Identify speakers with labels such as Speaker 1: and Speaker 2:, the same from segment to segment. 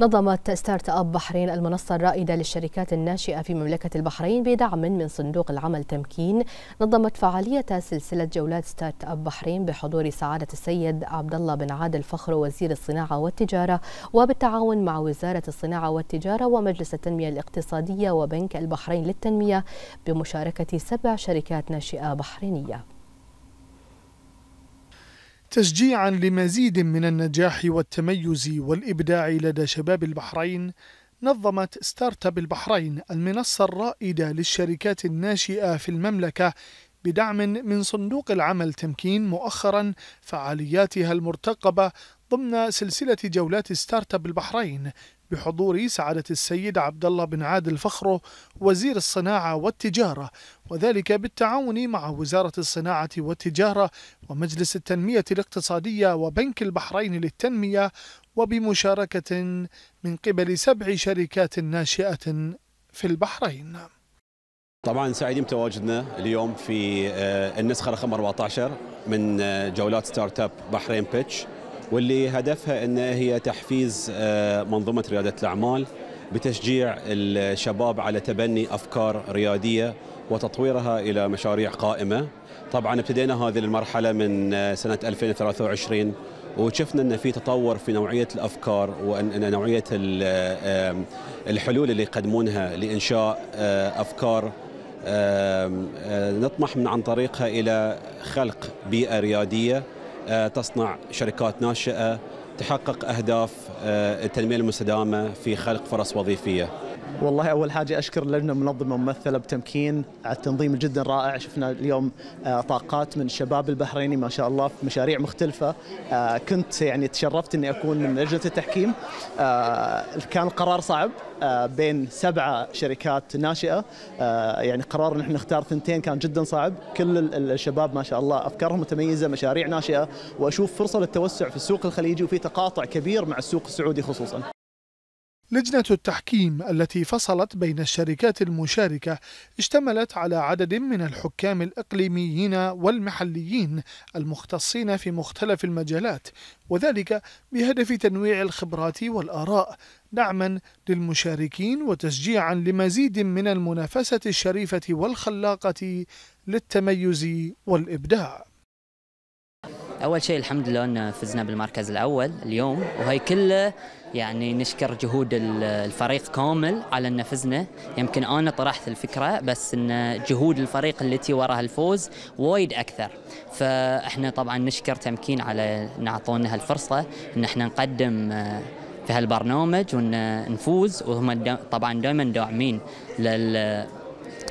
Speaker 1: نظمت ستارت اب بحرين المنصة الرائدة للشركات الناشئة
Speaker 2: في مملكة البحرين بدعم من صندوق العمل تمكين نظمت فعالية سلسلة جولات ستارت اب بحرين بحضور سعادة السيد عبد الله بن عادل فخر وزير الصناعة والتجارة وبالتعاون مع وزارة الصناعة والتجارة ومجلس التنمية الاقتصادية وبنك البحرين للتنمية بمشاركة سبع شركات ناشئة بحرينية
Speaker 1: تشجيعا لمزيد من النجاح والتميز والإبداع لدى شباب البحرين نظمت ستارت اب البحرين المنصة الرائدة للشركات الناشئة في المملكة بدعم من صندوق العمل تمكين مؤخرا فعالياتها المرتقبة ضمن سلسلة جولات ستارت اب البحرين بحضور سعادة السيد عبد الله بن عادل فخرو وزير الصناعة والتجارة وذلك بالتعاون مع وزارة الصناعة والتجارة ومجلس التنمية الاقتصادية وبنك البحرين للتنمية وبمشاركة من قبل سبع شركات ناشئة في البحرين
Speaker 3: طبعا سعيدين بتواجدنا اليوم في آه، النسخه رقم 14 من آه، جولات ستارت اب بحرين بيتش واللي هدفها أن هي تحفيز آه، منظومة ريادة الأعمال بتشجيع الشباب على تبني أفكار ريادية وتطويرها إلى مشاريع قائمة طبعا ابتدينا هذه المرحلة من آه، سنة 2023 وشفنا ان في تطور في نوعيه الافكار وان نوعيه الحلول اللي يقدمونها لانشاء آه، افكار نطمح من عن طريقها الى خلق بيئه رياديه آه، تصنع شركات ناشئه تحقق اهداف آه، التنميه المستدامه في خلق فرص وظيفيه
Speaker 2: والله اول حاجه اشكر اللجنه المنظمه ممثله بتمكين على التنظيم جدا رائع شفنا اليوم آه، طاقات من الشباب البحريني ما شاء الله في مشاريع مختلفه آه، كنت يعني تشرفت اني اكون من لجنه التحكيم آه، كان القرار صعب بين سبعه شركات ناشئه يعني قرار ان احنا نختار ثنتين كان جدا صعب كل الشباب ما شاء الله افكارهم متميزه مشاريع ناشئه واشوف فرصه للتوسع في السوق الخليجي وفي تقاطع كبير مع السوق السعودي خصوصا
Speaker 1: لجنة التحكيم التي فصلت بين الشركات المشاركة اشتملت على عدد من الحكام الإقليميين والمحليين المختصين في مختلف المجالات وذلك بهدف تنويع الخبرات والآراء دعما للمشاركين وتشجيعا لمزيد من المنافسة الشريفة والخلاقة للتميز والإبداع
Speaker 4: اول شيء الحمد لله ان فزنا بالمركز الاول اليوم وهي كله يعني نشكر جهود الفريق كامل على ان فزنا يمكن انا طرحت الفكره بس ان جهود الفريق التي وراء الفوز وايد اكثر فاحنا طبعا نشكر تمكين على ان اعطونا هالفرصه ان احنا نقدم آه، في هالبرنامج ونفوز وهم طبعا دائما داعمين لل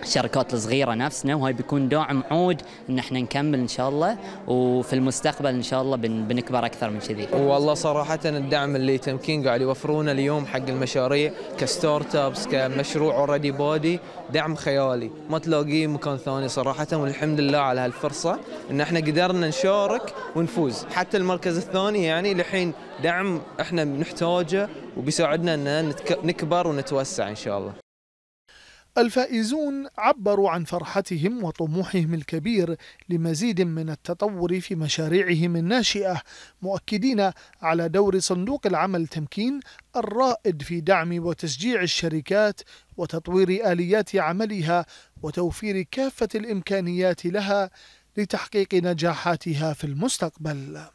Speaker 4: الشركات الصغيره نفسنا وهاي بيكون داعم عود ان احنا نكمل ان شاء الله وفي المستقبل ان شاء الله بنكبر اكثر من كذي. والله
Speaker 5: صراحه الدعم اللي تمكين قاعد يوفرونه اليوم حق المشاريع كستارت ابس كمشروع اوريدي بودي دعم خيالي ما تلاقيه مكان ثاني صراحه والحمد لله على هالفرصه ان احنا قدرنا نشارك ونفوز حتى المركز الثاني يعني لحين دعم احنا بنحتاجه وبيساعدنا ان نكبر ونتوسع ان شاء الله.
Speaker 1: الفائزون عبروا عن فرحتهم وطموحهم الكبير لمزيد من التطور في مشاريعهم الناشئة مؤكدين على دور صندوق العمل تمكين الرائد في دعم وتشجيع الشركات وتطوير آليات عملها وتوفير كافة الإمكانيات لها لتحقيق نجاحاتها في المستقبل